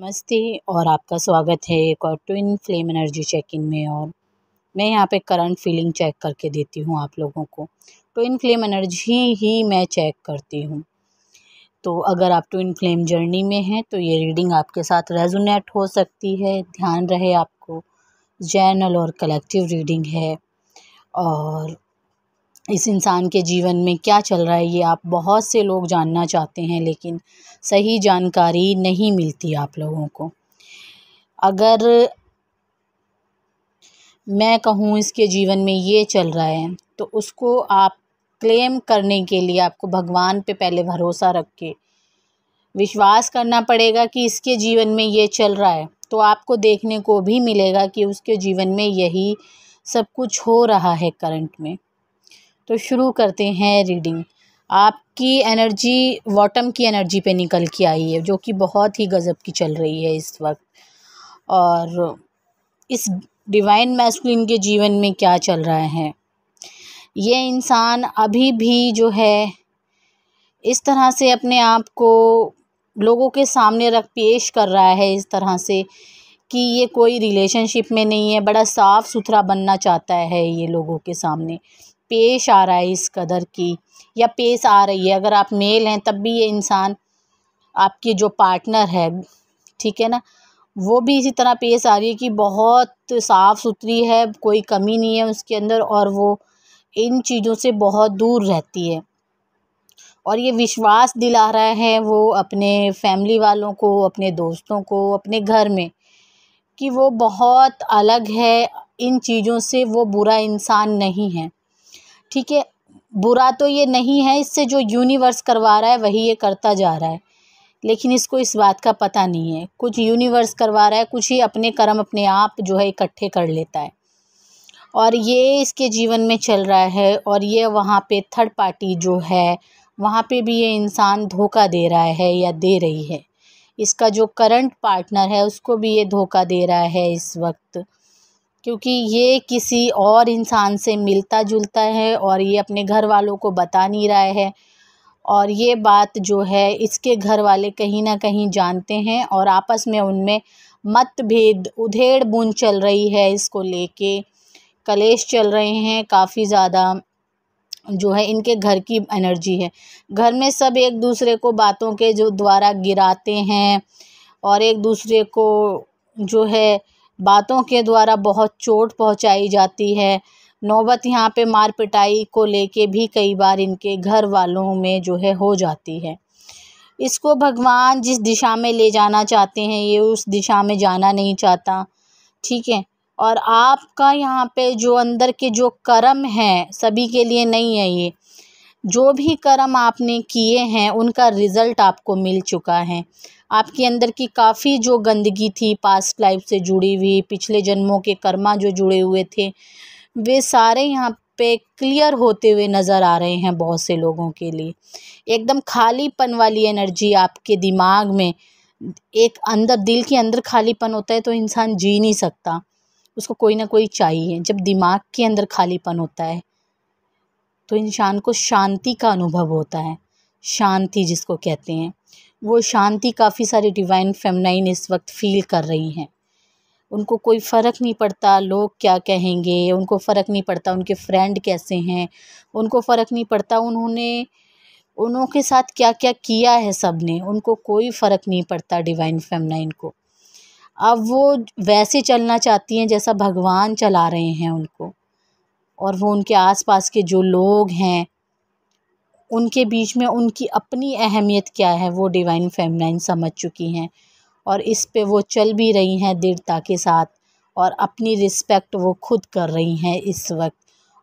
नमस्ते और आपका स्वागत है एक और twin flame energy check in में और मैं यहाँ पे करंट फीलिंग चेक करके देती हूँ आप लोगों को ट्विन फ्लेम एनर्जी ही मैं चेक करती हूँ तो अगर आप ट्विन फ्लेम जर्नी में हैं तो ये रीडिंग आपके साथ रेजोनेट हो सकती है ध्यान रहे आपको जैनल और कलेक्टिव रीडिंग है और इस इंसान के जीवन में क्या चल रहा है ये आप बहुत से लोग जानना चाहते हैं लेकिन सही जानकारी नहीं मिलती आप लोगों को अगर मैं कहूँ इसके जीवन में ये चल रहा है तो उसको आप क्लेम करने के लिए आपको भगवान पे पहले भरोसा रख के विश्वास करना पड़ेगा कि इसके जीवन में ये चल रहा है तो आपको देखने को भी मिलेगा कि उसके जीवन में यही सब कुछ हो रहा है करंट में तो शुरू करते हैं रीडिंग आपकी एनर्जी वॉटम की एनर्जी पे निकल के आई है जो कि बहुत ही गज़ब की चल रही है इस वक्त और इस डिवाइन मैस्कुलिन के जीवन में क्या चल रहा है ये इंसान अभी भी जो है इस तरह से अपने आप को लोगों के सामने रख पेश कर रहा है इस तरह से कि ये कोई रिलेशनशिप में नहीं है बड़ा साफ़ सुथरा बनना चाहता है ये लोगों के सामने पेश आ रहा है इस कदर की या पेश आ रही है अगर आप मेल हैं तब भी ये इंसान आपकी जो पार्टनर है ठीक है ना वो भी इसी तरह पेश आ रही है कि बहुत साफ़ सुथरी है कोई कमी नहीं है उसके अंदर और वो इन चीज़ों से बहुत दूर रहती है और ये विश्वास दिला रहा है वो अपने फैमिली वालों को अपने दोस्तों को अपने घर में कि वो बहुत अलग है इन चीज़ों से वो बुरा इंसान नहीं है ठीक है बुरा तो ये नहीं है इससे जो यूनिवर्स करवा रहा है वही ये करता जा रहा है लेकिन इसको इस बात का पता नहीं है कुछ यूनिवर्स करवा रहा है कुछ ही अपने कर्म अपने आप जो है इकट्ठे कर लेता है और ये इसके जीवन में चल रहा है और ये वहाँ पे थर्ड पार्टी जो है वहाँ पे भी ये इंसान धोखा दे रहा है या दे रही है इसका जो करंट पार्टनर है उसको भी ये धोखा दे रहा है इस वक्त क्योंकि ये किसी और इंसान से मिलता जुलता है और ये अपने घर वालों को बता नहीं रहा है और ये बात जो है इसके घर वाले कहीं ना कहीं जानते हैं और आपस में उनमें मतभेद उधेड़ बुन चल रही है इसको लेके कलेश चल रहे हैं काफ़ी ज़्यादा जो है इनके घर की एनर्जी है घर में सब एक दूसरे को बातों के जो द्वारा गिराते हैं और एक दूसरे को जो है बातों के द्वारा बहुत चोट पहुंचाई जाती है नौबत यहाँ पे मार पिटाई को लेके भी कई बार इनके घर वालों में जो है हो जाती है इसको भगवान जिस दिशा में ले जाना चाहते हैं ये उस दिशा में जाना नहीं चाहता ठीक है और आपका यहाँ पे जो अंदर के जो कर्म हैं सभी के लिए नहीं है ये जो भी कर्म आपने किए हैं उनका रिज़ल्ट आपको मिल चुका है आपके अंदर की काफ़ी जो गंदगी थी पास्ट लाइफ से जुड़ी हुई पिछले जन्मों के कर्मा जो जुड़े हुए थे वे सारे यहाँ पे क्लियर होते हुए नज़र आ रहे हैं बहुत से लोगों के लिए एकदम खालीपन वाली एनर्जी आपके दिमाग में एक अंदर दिल के अंदर खालीपन होता है तो इंसान जी नहीं सकता उसको कोई ना कोई चाहिए जब दिमाग के अंदर खालीपन होता है तो इंसान को शांति का अनुभव होता है शांति जिसको कहते हैं वो शांति काफ़ी सारी डिवाइन फेमनाइन इस वक्त फील कर रही हैं उनको कोई फ़र्क नहीं पड़ता लोग क्या कहेंगे उनको फ़र्क नहीं पड़ता उनके फ्रेंड कैसे हैं उनको फ़र्क नहीं पड़ता उन्होंने उनों के साथ क्या क्या किया है सब ने उनको कोई फ़र्क नहीं पड़ता डिवाइन फेमनाइन को अब वो वैसे चलना चाहती हैं जैसा भगवान चला रहे हैं उनको और वो उनके आसपास के जो लोग हैं उनके बीच में उनकी अपनी अहमियत क्या है वो डिवाइन फैमलाइन समझ चुकी हैं और इस पे वो चल भी रही हैं दृढ़ता के साथ और अपनी रिस्पेक्ट वो खुद कर रही हैं इस वक्त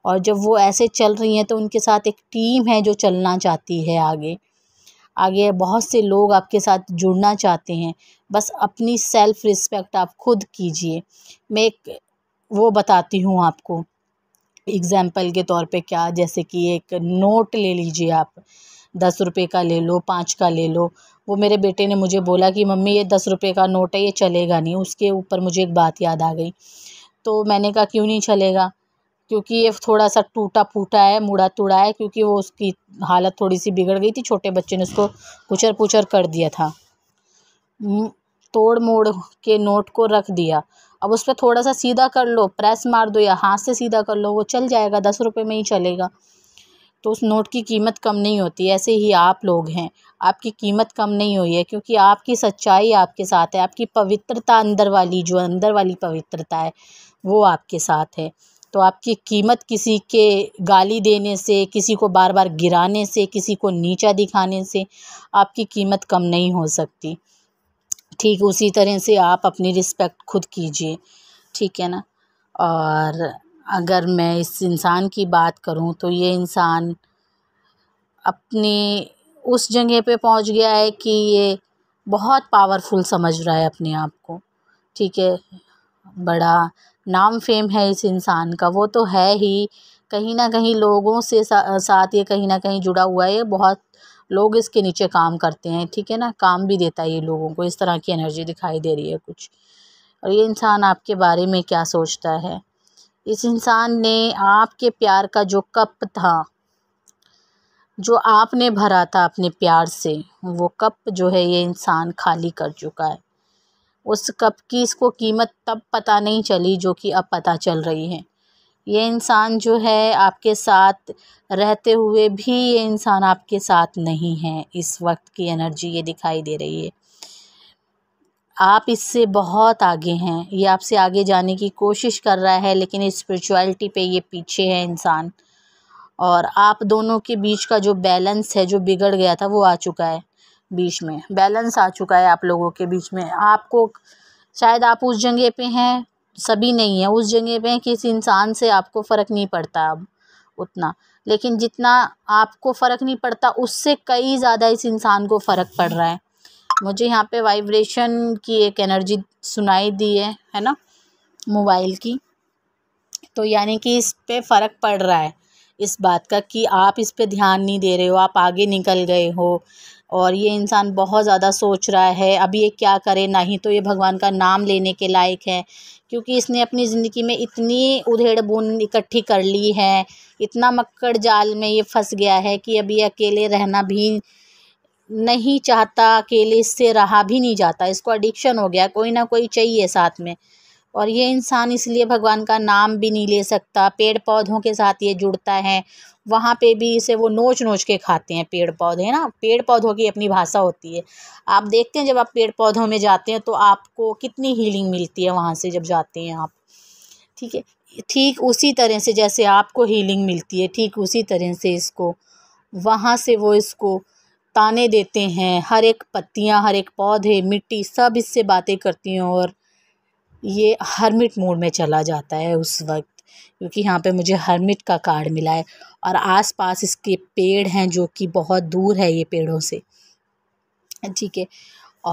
और जब वो ऐसे चल रही हैं तो उनके साथ एक टीम है जो चलना चाहती है आगे आगे बहुत से लोग आपके साथ जुड़ना चाहते हैं बस अपनी सेल्फ़ रिस्पेक्ट आप खुद कीजिए मैं एक वो बताती हूँ आपको एग्ज़ाम्पल के तौर पे क्या जैसे कि एक नोट ले लीजिए आप दस रुपये का ले लो पाँच का ले लो वो मेरे बेटे ने मुझे बोला कि मम्मी ये दस रुपये का नोट है ये चलेगा नहीं उसके ऊपर मुझे एक बात याद आ गई तो मैंने कहा क्यों नहीं चलेगा क्योंकि ये थोड़ा सा टूटा फूटा है मुड़ा तुड़ा है क्योंकि वो उसकी हालत थोड़ी सी बिगड़ गई थी छोटे बच्चे ने उसको पुचर पुचर कर दिया था तोड़ मोड़ के नोट को रख दिया अब उस पर थोड़ा सा सीधा कर लो प्रेस मार दो या हाथ से सीधा कर लो वो चल जाएगा दस रुपये में ही चलेगा तो उस नोट की कीमत कम नहीं होती ऐसे ही आप लोग हैं आपकी कीमत कम नहीं हुई है क्योंकि आपकी सच्चाई आपके साथ है आपकी पवित्रता अंदर वाली जो अंदर वाली पवित्रता है वो आपके साथ है तो आपकी कीमत किसी के गाली देने से किसी को बार बार गिराने से किसी को नीचा दिखाने से आपकी कीमत कम नहीं हो सकती ठीक उसी तरह से आप अपनी रिस्पेक्ट खुद कीजिए ठीक है ना और अगर मैं इस इंसान की बात करूँ तो ये इंसान अपनी उस जगह पे पहुँच गया है कि ये बहुत पावरफुल समझ रहा है अपने आप को ठीक है बड़ा नाम फेम है इस इंसान का वो तो है ही कहीं ना कहीं लोगों से सा, साथ ये कहीं ना कहीं जुड़ा हुआ है ये बहुत लोग इसके नीचे काम करते हैं ठीक है ना काम भी देता है ये लोगों को इस तरह की एनर्जी दिखाई दे रही है कुछ और ये इंसान आपके बारे में क्या सोचता है इस इंसान ने आपके प्यार का जो कप था जो आपने भरा था अपने प्यार से वो कप जो है ये इंसान खाली कर चुका है उस कप की इसको कीमत तब पता नहीं चली जो कि अब पता चल रही है ये इंसान जो है आपके साथ रहते हुए भी ये इंसान आपके साथ नहीं है इस वक्त की एनर्जी ये दिखाई दे रही है आप इससे बहुत आगे हैं ये आपसे आगे जाने की कोशिश कर रहा है लेकिन स्पिरिचुअलिटी पे ये पीछे है इंसान और आप दोनों के बीच का जो बैलेंस है जो बिगड़ गया था वो आ चुका है बीच में बैलेंस आ चुका है आप लोगों के बीच में आपको शायद आप उस जगह पे हैं सभी नहीं है उस जगह पे किसी इंसान से आपको फ़र्क नहीं पड़ता अब उतना लेकिन जितना आपको फ़र्क नहीं पड़ता उससे कई ज़्यादा इस इंसान को फ़र्क पड़ रहा है मुझे यहाँ पे वाइब्रेशन की एक एनर्जी सुनाई दी है है ना मोबाइल की तो यानी कि इस पे फ़र्क पड़ रहा है इस बात का कि आप इस पे ध्यान नहीं दे रहे हो आप आगे निकल गए हो और ये इंसान बहुत ज़्यादा सोच रहा है अब ये क्या करे नहीं तो ये भगवान का नाम लेने के लायक है क्योंकि इसने अपनी ज़िंदगी में इतनी उधेड़ बुन इकट्ठी कर ली है इतना मक्कड़ जाल में ये फंस गया है कि अभी अकेले रहना भी नहीं चाहता अकेले इससे रहा भी नहीं जाता इसको एडिक्शन हो गया कोई ना कोई चाहिए साथ में और ये इंसान इसलिए भगवान का नाम भी नहीं ले सकता पेड़ पौधों के साथ ये जुड़ता है वहाँ पे भी इसे वो नोच नोच के खाते हैं पेड़ पौधे है ना पेड़ पौधों की अपनी भाषा होती है आप देखते हैं जब आप पेड़ पौधों में जाते हैं तो आपको कितनी हीलिंग मिलती है वहाँ से जब जाते हैं आप ठीक है ठीक उसी तरह से जैसे आपको हीलिंग मिलती है ठीक उसी तरह से इसको वहाँ से वो इसको ताने देते हैं हर एक पत्तियाँ हर एक पौधे मिट्टी सब इससे बातें करती हैं और ये हर्मिट मोड में चला जाता है उस वक्त क्योंकि यहाँ पे मुझे हर्मिट का कार्ड मिला है और आसपास इसके पेड़ हैं जो कि बहुत दूर है ये पेड़ों से ठीक है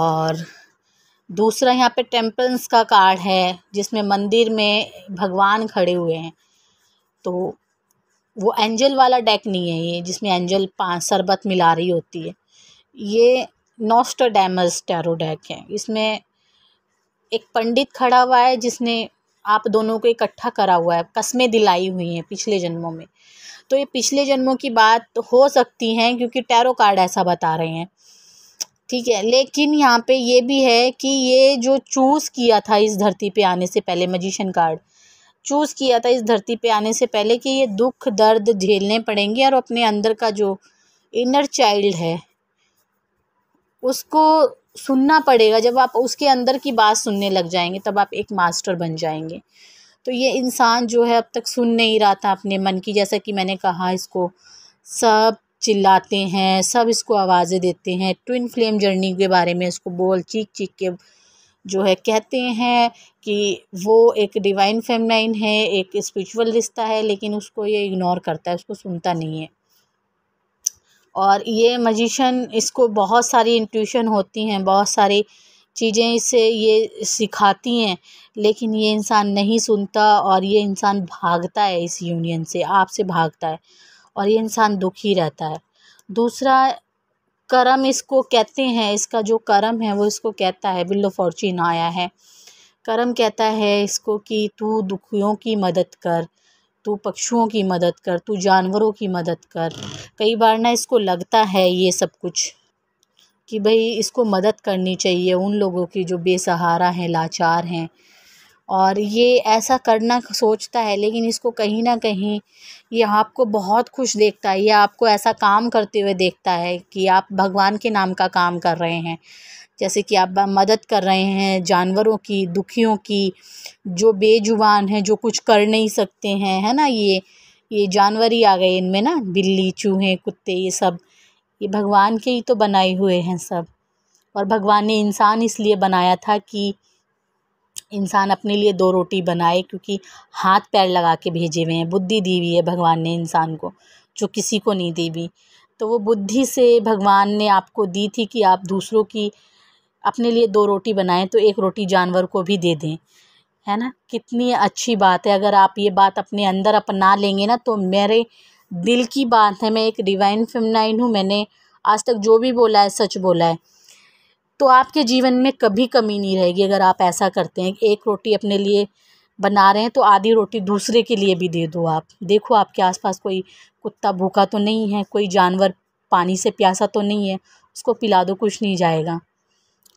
और दूसरा यहाँ पे टेम्पल्स का कार्ड है जिसमें मंदिर में भगवान खड़े हुए हैं तो वो एंजल वाला डेक नहीं है ये जिसमें एंजल पाँच शरबत मिला रही होती है ये नोस्टोडेमस टैरो डेक है इसमें एक पंडित खड़ा हुआ है जिसने आप दोनों को इकट्ठा करा हुआ है कस्में दिलाई हुई हैं पिछले जन्मों में तो ये पिछले जन्मों की बात हो सकती हैं क्योंकि टैरो कार्ड ऐसा बता रहे हैं ठीक है लेकिन यहाँ पे ये भी है कि ये जो चूज़ किया था इस धरती पे आने से पहले मजिशन कार्ड चूज़ किया था इस धरती पे आने से पहले कि ये दुख दर्द झेलने पड़ेंगे और अपने अंदर का जो इनर चाइल्ड है उसको सुनना पड़ेगा जब आप उसके अंदर की बात सुनने लग जाएंगे तब आप एक मास्टर बन जाएंगे तो ये इंसान जो है अब तक सुन नहीं रहा था अपने मन की जैसा कि मैंने कहा इसको सब चिल्लाते हैं सब इसको आवाज़ें देते हैं ट्विन फ्लेम जर्नी के बारे में इसको बोल चीख चीख के जो है कहते हैं कि वो एक डिवाइन फेमलाइन है एक स्पिरिचुअल रिश्ता है लेकिन उसको ये इग्नोर करता है उसको सुनता नहीं है और ये मजिशन इसको बहुत सारी इंट्यूशन होती हैं बहुत सारी चीज़ें इसे ये सिखाती हैं लेकिन ये इंसान नहीं सुनता और ये इंसान भागता है इस यूनियन से आपसे भागता है और ये इंसान दुखी रहता है दूसरा करम इसको कहते हैं इसका जो करम है वो इसको कहता है बिल्लो फॉर्चून आया है कर्म कहता है इसको कि तू दुखियों की मदद कर तू पक्षियों की मदद कर तू जानवरों की मदद कर कई बार ना इसको लगता है ये सब कुछ कि भाई इसको मदद करनी चाहिए उन लोगों की जो बेसहारा हैं लाचार हैं और ये ऐसा करना सोचता है लेकिन इसको कहीं ना कहीं ये आपको बहुत खुश देखता है ये आपको ऐसा काम करते हुए देखता है कि आप भगवान के नाम का काम कर रहे हैं जैसे कि आप मदद कर रहे हैं जानवरों की दुखियों की जो बेजुबान हैं जो कुछ कर नहीं सकते हैं है ना ये ये जानवर ही आ गए इनमें ना बिल्ली चूहे कुत्ते ये सब ये भगवान के ही तो बनाए हुए हैं सब और भगवान ने इंसान इसलिए बनाया था कि इंसान अपने लिए दो रोटी बनाए क्योंकि हाथ पैर लगा के भेजे हुए हैं बुद्धि दी हुई है भगवान ने इंसान को जो किसी को नहीं दी हुई तो वो बुद्धि से भगवान ने आपको दी थी कि आप दूसरों की अपने लिए दो रोटी बनाएं तो एक रोटी जानवर को भी दे दें है ना कितनी अच्छी बात है अगर आप ये बात अपने अंदर अपना लेंगे ना तो मेरे दिल की बात है मैं एक डिवाइन फेमनाइन हूँ मैंने आज तक जो भी बोला है सच बोला है तो आपके जीवन में कभी कमी नहीं रहेगी अगर आप ऐसा करते हैं एक रोटी अपने लिए बना रहे हैं तो आधी रोटी दूसरे के लिए भी दे दो आप देखो आपके आसपास कोई कुत्ता भूखा तो नहीं है कोई जानवर पानी से प्यासा तो नहीं है उसको पिला दो कुछ नहीं जाएगा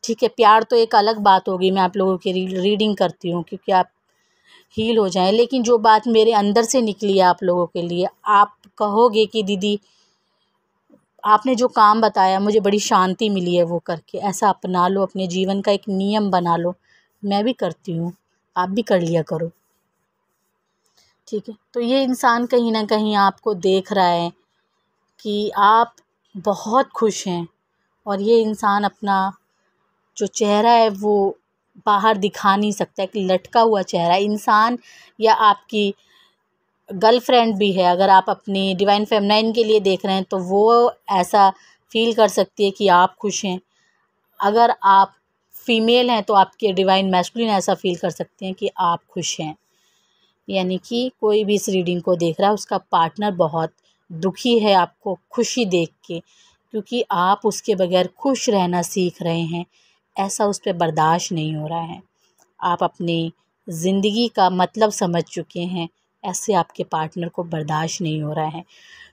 ठीक है प्यार तो एक अलग बात होगी मैं आप लोगों की रीडिंग करती हूँ क्योंकि आप हील हो जाएं लेकिन जो बात मेरे अंदर से निकली है आप लोगों के लिए आप कहोगे कि दीदी आपने जो काम बताया मुझे बड़ी शांति मिली है वो करके ऐसा अपना लो अपने जीवन का एक नियम बना लो मैं भी करती हूँ आप भी कर लिया करो ठीक है तो ये इंसान कहीं ना कहीं आपको देख रहा है कि आप बहुत खुश हैं और ये इंसान अपना जो चेहरा है वो बाहर दिखा नहीं सकता एक लटका हुआ चेहरा इंसान या आपकी गर्लफ्रेंड भी है अगर आप अपनी डिवाइन फेमनाइन के लिए देख रहे हैं तो वो ऐसा फील कर सकती है कि आप खुश हैं अगर आप फीमेल हैं तो आपके डिवाइन मैस्कुलिन ऐसा फील कर सकते हैं कि आप खुश हैं यानी कि कोई भी इस रीडिंग को देख रहा है उसका पार्टनर बहुत दुखी है आपको खुशी देख के क्योंकि आप उसके बगैर खुश रहना सीख रहे हैं ऐसा उस पर बर्दाश्त नहीं हो रहा है आप अपनी ज़िंदगी का मतलब समझ चुके हैं ऐसे आपके पार्टनर को बर्दाश्त नहीं हो रहा है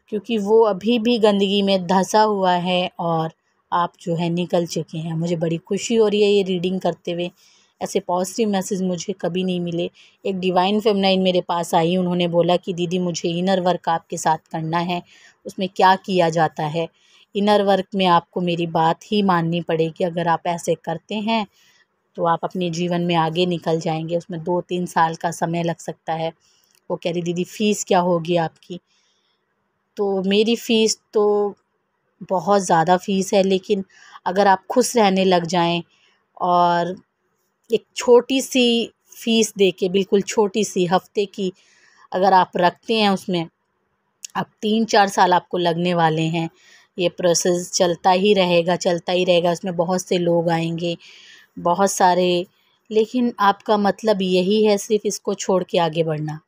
क्योंकि वो अभी भी गंदगी में धंसा हुआ है और आप जो है निकल चुके हैं मुझे बड़ी खुशी हो रही है ये रीडिंग करते हुए ऐसे पॉजिटिव मैसेज मुझे कभी नहीं मिले एक डिवाइन फेमनाइन मेरे पास आई उन्होंने बोला कि दीदी मुझे इनर वर्क आपके साथ करना है उसमें क्या किया जाता है इनर वर्क में आपको मेरी बात ही माननी पड़ेगी अगर आप ऐसे करते हैं तो आप अपने जीवन में आगे निकल जाएंगे उसमें दो तीन साल का समय लग सकता है वो कह रही दीदी फ़ीस क्या होगी आपकी तो मेरी फ़ीस तो बहुत ज़्यादा फ़ीस है लेकिन अगर आप खुश रहने लग जाएं और एक छोटी सी फ़ीस दे के बिल्कुल छोटी सी हफ्ते की अगर आप रखते हैं उसमें अब तीन चार साल आपको लगने वाले हैं ये प्रोसेस चलता ही रहेगा चलता ही रहेगा उसमें बहुत से लोग आएंगे बहुत सारे लेकिन आपका मतलब यही है सिर्फ इसको छोड़ के आगे बढ़ना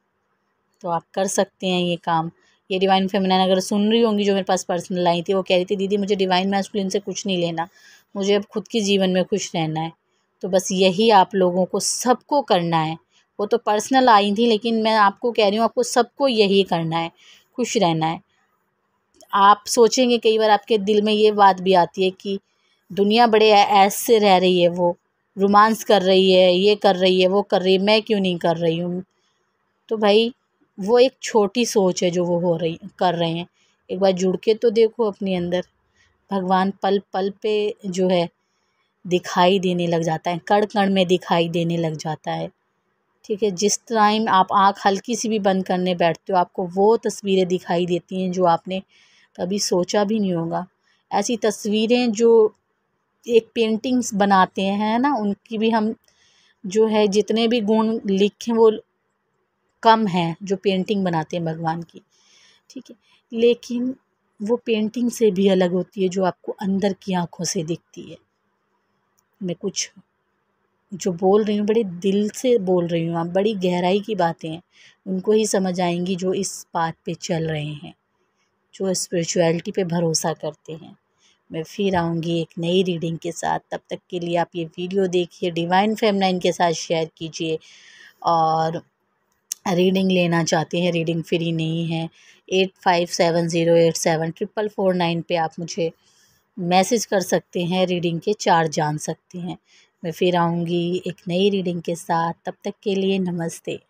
तो आप कर सकते हैं ये काम ये डिवाइन फेमिनाइन अगर सुन रही होंगी जो मेरे पास पर्सनल आई थी वो कह रही थी दीदी मुझे डिवाइन मैस्कुलिन से कुछ नहीं लेना मुझे अब खुद के जीवन में खुश रहना है तो बस यही आप लोगों को सबको करना है वो तो पर्सनल आई थी लेकिन मैं आपको कह रही हूँ आपको सबको यही करना है खुश रहना है आप सोचेंगे कई बार आपके दिल में ये बात भी आती है कि दुनिया बड़े ऐस से रह रही है वो रोमांस कर रही है ये कर रही है वो कर रही है मैं क्यों नहीं कर रही हूँ तो भाई वो एक छोटी सोच है जो वो हो रही कर रहे हैं एक बार जुड़ के तो देखो अपने अंदर भगवान पल पल पे जो है दिखाई देने लग जाता है कण कण में दिखाई देने लग जाता है ठीक है जिस टाइम आप आँख हल्की सी भी बंद करने बैठते हो आपको वो तस्वीरें दिखाई देती हैं जो आपने कभी सोचा भी नहीं होगा ऐसी तस्वीरें जो एक पेंटिंग्स बनाते हैं ना उनकी भी हम जो है जितने भी गुण लिखे वो कम हैं जो पेंटिंग बनाते हैं भगवान की ठीक है लेकिन वो पेंटिंग से भी अलग होती है जो आपको अंदर की आंखों से दिखती है मैं कुछ जो बोल रही हूँ बड़े दिल से बोल रही हूँ आप बड़ी गहराई की बातें हैं उनको ही समझ आएंगी जो इस बात पे चल रहे हैं जो स्पिरिचुअलिटी पे भरोसा करते हैं मैं फिर आऊँगी एक नई रीडिंग के साथ तब तक के लिए आप ये वीडियो देखिए डिवाइन फेमलाइन के साथ शेयर कीजिए और रीडिंग लेना चाहते हैं रीडिंग फ्री नहीं है eight five seven zero eight seven triple four nine पर आप मुझे मैसेज कर सकते हैं रीडिंग के चार जान सकते हैं मैं फिर आऊँगी एक नई रीडिंग के साथ तब तक के लिए नमस्ते